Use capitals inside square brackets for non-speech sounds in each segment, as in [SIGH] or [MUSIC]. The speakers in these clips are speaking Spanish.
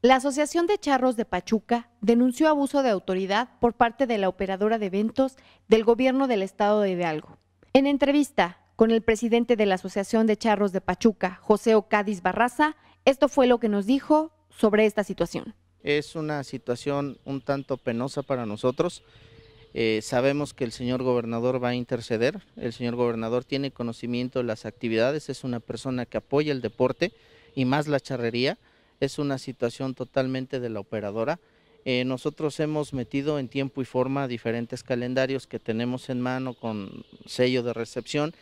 La Asociación de Charros de Pachuca denunció abuso de autoridad por parte de la operadora de eventos del gobierno del estado de Hidalgo. En entrevista con el presidente de la Asociación de Charros de Pachuca, José Ocádiz Barraza, esto fue lo que nos dijo sobre esta situación. Es una situación un tanto penosa para nosotros. Eh, sabemos que el señor gobernador va a interceder, el señor gobernador tiene conocimiento de las actividades, es una persona que apoya el deporte y más la charrería, es una situación totalmente de la operadora. Eh, nosotros hemos metido en tiempo y forma diferentes calendarios que tenemos en mano con sello de recepción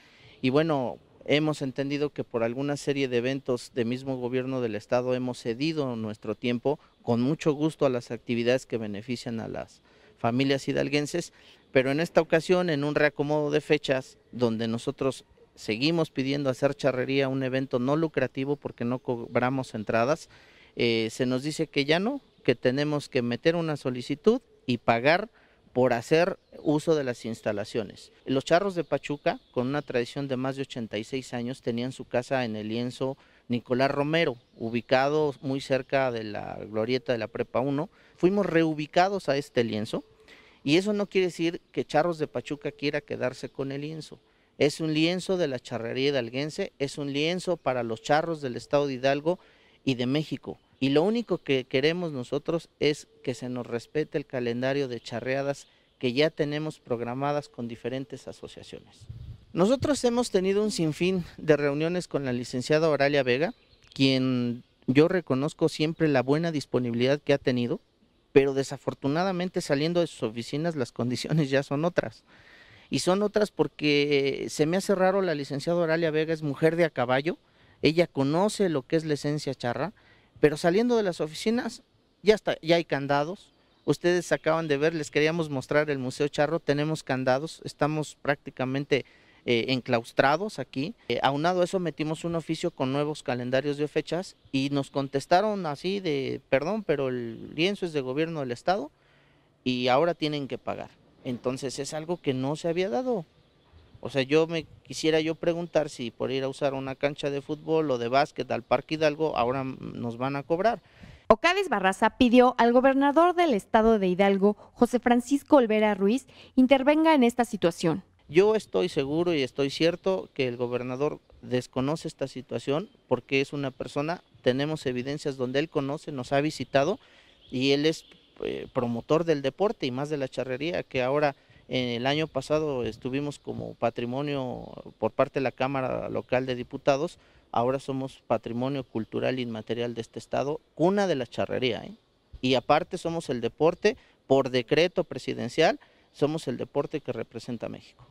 y bueno, hemos entendido que por alguna serie de eventos del mismo gobierno del estado hemos cedido nuestro tiempo con mucho gusto a las actividades que benefician a las familias hidalguenses, pero en esta ocasión, en un reacomodo de fechas, donde nosotros seguimos pidiendo hacer charrería, un evento no lucrativo porque no cobramos entradas, eh, se nos dice que ya no, que tenemos que meter una solicitud y pagar por hacer uso de las instalaciones. Los charros de Pachuca, con una tradición de más de 86 años, tenían su casa en el lienzo Nicolás Romero, ubicado muy cerca de la glorieta de la Prepa 1. Fuimos reubicados a este lienzo y eso no quiere decir que Charros de Pachuca quiera quedarse con el lienzo. Es un lienzo de la charrería hidalguense, es un lienzo para los charros del estado de Hidalgo y de México. Y lo único que queremos nosotros es que se nos respete el calendario de charreadas que ya tenemos programadas con diferentes asociaciones. Nosotros hemos tenido un sinfín de reuniones con la licenciada Oralia Vega, quien yo reconozco siempre la buena disponibilidad que ha tenido pero desafortunadamente saliendo de sus oficinas las [LAUGHS] condiciones ya son otras. Y son otras porque se me hace raro, la licenciada Oralia Vega es mujer de a caballo, ella conoce lo que es la esencia charra, pero saliendo de las oficinas ya, está, ya hay candados. Ustedes acaban de ver, les queríamos mostrar el Museo Charro, tenemos candados, estamos prácticamente eh, enclaustrados aquí. Eh, aunado a eso metimos un oficio con nuevos calendarios de fechas y nos contestaron así de, perdón, pero el lienzo es de gobierno del Estado y ahora tienen que pagar. Entonces es algo que no se había dado. O sea, yo me quisiera yo preguntar si por ir a usar una cancha de fútbol o de básquet al Parque Hidalgo ahora nos van a cobrar. Ocades Barraza pidió al gobernador del estado de Hidalgo, José Francisco Olvera Ruiz, intervenga en esta situación. Yo estoy seguro y estoy cierto que el gobernador desconoce esta situación porque es una persona, tenemos evidencias donde él conoce, nos ha visitado y él es eh, promotor del deporte y más de la charrería que ahora en el año pasado estuvimos como patrimonio por parte de la Cámara Local de Diputados, ahora somos patrimonio cultural inmaterial de este estado, cuna de la charrería. ¿eh? Y aparte somos el deporte por decreto presidencial somos el deporte que representa a México.